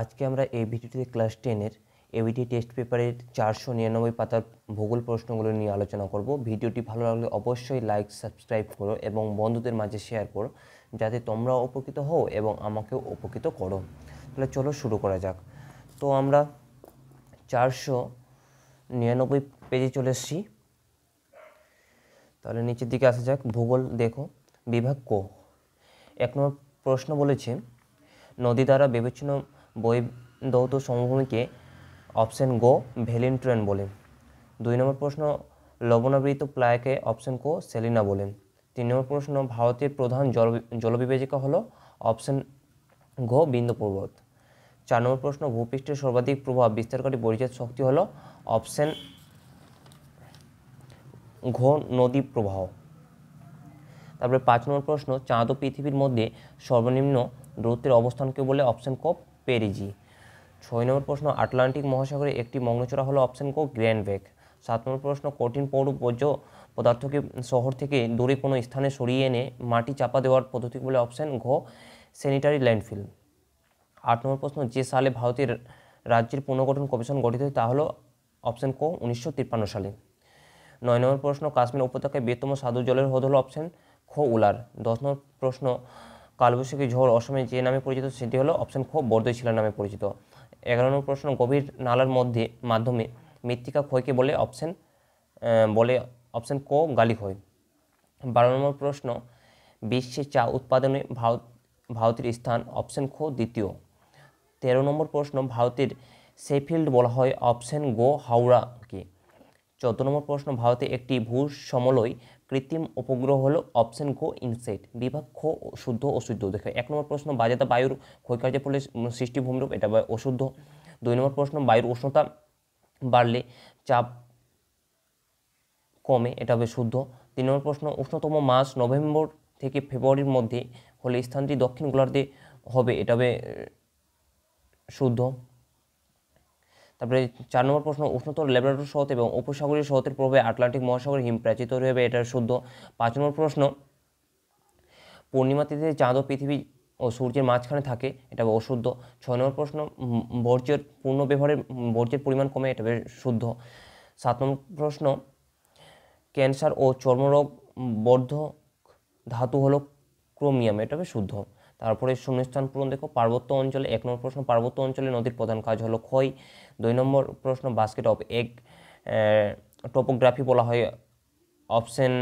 আজকে আমরা এই ভিডিওটিতে ক্লাস টেনের এবিটি টেস্ট পেপারের চারশো নিরানব্বই পাতার ভূগোল প্রশ্নগুলো নিয়ে আলোচনা করব ভিডিওটি ভালো লাগলে অবশ্যই লাইক সাবস্ক্রাইব করো এবং বন্ধুদের মাঝে শেয়ার করো যাতে তোমরাও উপকৃত হও এবং আমাকেও উপকৃত করো তাহলে চলো শুরু করা যাক তো আমরা চারশো নিরানব্বই পেজে চলে এসেছি তাহলে নিচের দিকে আসা যাক ভূগোল দেখো বিভাগ ক এক নম্বর প্রশ্ন বলেছে নদী দ্বারা বিবেচনা দৌত সমভূমিকে অপশন গো ট্রেন বলেন দুই নম্বর প্রশ্ন লবণাবৃত প্লায়কে অপশন কো সেলিনা বলেন তিন নম্বর প্রশ্ন ভারতের প্রধান জল জলবিবেচিকা হল অপশন ঘ বিন্দু পর্বত চার নম্বর প্রশ্ন ভূপৃষ্ঠের সর্বাধিক প্রভাব বিস্তারকারী পরিজাত শক্তি হল অপশন ঘ নদী প্রবাহ তারপরে পাঁচ নম্বর প্রশ্ন চাঁদ ও পৃথিবীর মধ্যে সর্বনিম্ন দূরত্বের অবস্থানকে বলে অপশন কো পেরিজি ছয় নম্বর প্রশ্ন আটলান্টিক মহাসাগরে একটি মগ্নচূড়া হলো অপশন কো গ্র্যান্ডভেক সাত নম্বর প্রশ্ন কঠিন পৌর বর্জ্য পদার্থকে শহর থেকে দূরে কোনো স্থানে সরিয়ে এনে মাটি চাপা দেওয়ার পদ্ধতি বলে অপশন ঘ স্যানিটারি ল্যান্ডফিল আট নম্বর প্রশ্ন যে সালে ভারতের রাজ্যের পুনর্গঠন কমিশন গঠিত হয় তা হলো অপশন কো উনিশশো সালে নয় নম্বর প্রশ্ন কাশ্মীর উপত্যকায় বৃহত্তম সাধু জলের হ্রদ হলো অপশন খো উলার দশ নম্বর প্রশ্ন কালবৈশাখী ঝড় অসমে যে নামে পরিচিত সেটি হলো অপশন খ বর্দইশিলা নামে পরিচিত এগারো নম্বর প্রশ্ন গভীর নালার মধ্যে মাধ্যমে মৃত্তিকা ক্ষয়কে বলে অপশন বলে অপশন ক গালি ক্ষয় বারো নম্বর প্রশ্ন বিশ্বে চা উৎপাদনে ভারত ভারতের স্থান অপশন খো দ্বিতীয় তেরো নম্বর প্রশ্ন ভারতের সেফিল্ড বলা হয় অপশন গো হাওড়াকে চোদ্দ নম্বর প্রশ্ন ভারতে একটি ভূ সমলয় কৃত্রিম উপগ্রহ হলো অপশন খো ইনসেট বিভাগ খো শুদ্ধ অশুদ্ধ দেখো এক নম্বর প্রশ্ন বাজেতা বায়ুর ক্ষয়কার্যের ফলে সৃষ্টি ভূমিরূপ এটা অশুদ্ধ দুই নম্বর প্রশ্ন বায়ুর উষ্ণতা বাড়লে চাপ কমে এটা হবে শুদ্ধ তিন নম্বর প্রশ্ন উষ্ণতম মাস নভেম্বর থেকে ফেব্রুয়ারির মধ্যে হলে স্থানটি দক্ষিণ গোলার্ধে হবে এটা হবে শুদ্ধ তারপরে চার নম্বর প্রশ্ন উষ্ণতর লেবরেটর স্রোত এবং উপসাগরীয় সহতের প্রভাবে আটলান্টিক মহাসাগর হিমপ্রাচী তৈরি হবে এটা শুদ্ধ পাঁচ নম্বর প্রশ্ন পূর্ণিমা তিথিতে চাঁদ ও পৃথিবী ও সূর্যের মাঝখানে থাকে এটা অশুদ্ধ ছয় নম্বর প্রশ্ন বর্জ্যের পূর্ণ ব্যবহারের বর্জ্যের পরিমাণ কমে এটা শুদ্ধ সাত নম্বর প্রশ্ন ক্যান্সার ও চর্মরোগ বর্ধ ধাতু হলো ক্রোমিয়াম এটা শুদ্ধ তারপরে শূন্যস্থান পূরণ দেখো পার্বত্য অঞ্চলে এক নম্বর প্রশ্ন পার্বত্য অঞ্চলে নদীর প্রধান কাজ হলো ক্ষয় দুই নম্বর প্রশ্ন বাস্কেট অফ এগ টোপোগ্রাফি বলা হয় অপশন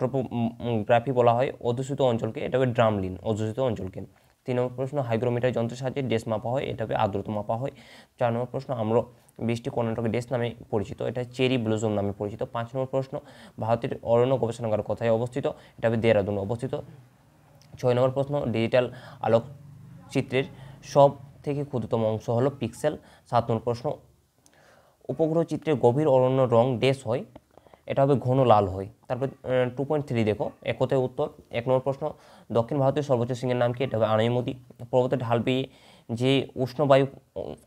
টোপোগ্রাফি বলা হয় অধ্যুষিত অঞ্চলকে এটা হবে ড্রামলিন অধ্যুষিত অঞ্চলকে তিন নম্বর প্রশ্ন হাইগ্রোমিটার যন্ত্রের সাহায্যে ডেস মাপা হয় এটা হবে আর্দ্রতা মাপা হয় চার নম্বর প্রশ্ন আমরা বৃষ্টি কর্ণাটকের ডেস নামে পরিচিত এটা চেরি ব্লুজম নামে পরিচিত পাঁচ নম্বর প্রশ্ন ভারতের অরণ্য গবেষণাগার কোথায় অবস্থিত এটা হবে দেরাদুন অবস্থিত ছয় নম্বর প্রশ্ন ডিজিটাল আলোকচিত্রের সব থেকে ক্ষুদ্রতম অংশ হলো পিক্সেল সাত নম্বর প্রশ্ন উপগ্রহ চিত্রের গভীর অরণ্য রং ডেস হয় এটা হবে ঘন লাল হয় তারপর টু পয়েন্ট থ্রি দেখো একতে উত্তর এক নম্বর প্রশ্ন দক্ষিণ ভারতের সর্বোচ্চ সিংহের নাম কি এটা হবে আনাইমতি পর্বতের ঢাল পেয়ে যে উষ্ণ বায়ু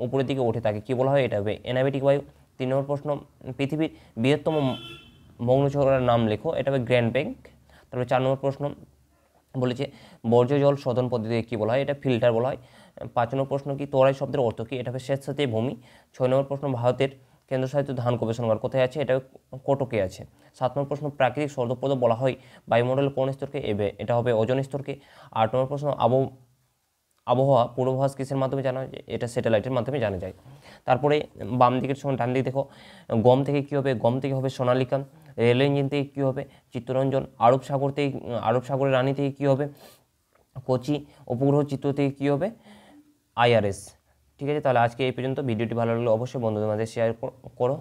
উপরের দিকে ওঠে তাকে কী বলা হয় এটা হবে অ্যানাবেটিক বায়ু তিন নম্বর প্রশ্ন পৃথিবীর বৃহত্তম মগ্নচক্রের নাম লেখো এটা হবে গ্র্যান্ড ব্যাংক তারপরে চার নম্বর প্রশ্ন বলেছে বর্জ্য জল শোধন পদ্ধতিকে কী বলা হয় এটা ফিল্টার বলা হয় পাঁচ নম্বর প্রশ্ন কি তোরাই শব্দের অর্থ কী এটা হবে স্বেচ্ছাতে ভূমি ছয় নম্বর প্রশ্ন ভারতের কেন্দ্রশাসিত ধান গবেষণাগার কোথায় আছে এটা কটকে আছে সাত নম্বর প্রশ্ন প্রাকৃতিক সর্দপ্রদ বলা হয় বায়ুমণ্ডল কোন স্তরকে এবে এটা হবে ওজন স্তরকে আট নম্বর প্রশ্ন আবহ আবহাওয়া পূর্বভাস কিসের মাধ্যমে জানা যায় এটা স্যাটেলাইটের মাধ্যমে জানা যায় তারপরে বাম দিকের সময় ডান দিক দেখো গম থেকে কী হবে গম থেকে হবে সোনালিকা রেল ইঞ্জিন থেকে কী হবে চিত্তরঞ্জন আরব সাগর থেকে আরব সাগরের রানী থেকে কী হবে কোচি উপগ্রহ চিত্র থেকে কী হবে আইআরএস ঠিক আছে তাহলে আজকে এই পর্যন্ত ভিডিওটি ভালো লাগলে অবশ্যই বন্ধুদের মাঝে শেয়ার করো